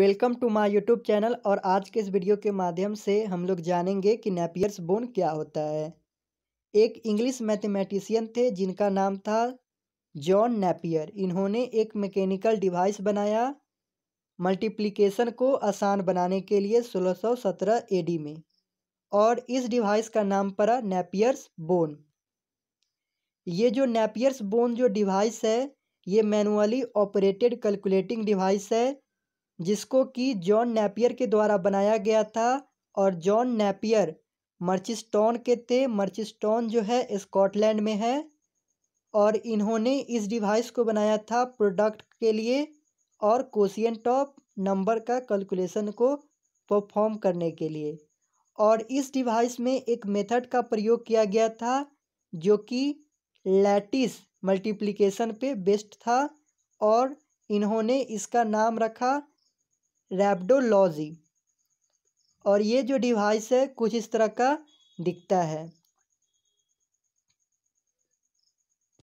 welcome to my YouTube channel और आज के इस वीडियो के माध्यम से हम लोग जानेंगे कि नेपियर्स बोन क्या होता है एक इंग्लिश मैथमेटिशियन थे जिनका नाम था जॉन नेपियर इन्होंने एक मैकेनिकल डिवाइस बनाया मल्टीप्लिकेशन को आसान बनाने के लिए 1617 एडी में और इस डिवाइस का नाम पड़ा नेपियर्स बोन ये जो नेपियर्स बोन जो डिवाइस है ये मैनुअली ऑपरेटेड कैलकुलेटिंग डिवाइस है जिसको कि जॉन नेपियर के द्वारा बनाया गया था और जॉन नेपियर मर्चिस्टोन के थे मर्चिस्टोन जो है स्कॉटलैंड में है और इन्होंने इस डिवाइस को बनाया था प्रोडक्ट के लिए और कोशियन टॉप नंबर का कैलकुलेशन को परफॉर्म करने के लिए और इस डिवाइस में एक मेथड का प्रयोग किया गया था जो कि लैटिस मल्टीप्लिकेशन पे बेस्ड था और इन्होंने इसका नाम रखा रैपडोलॉजी और ये जो डिवाइस है कुछ इस तरह का दिखता है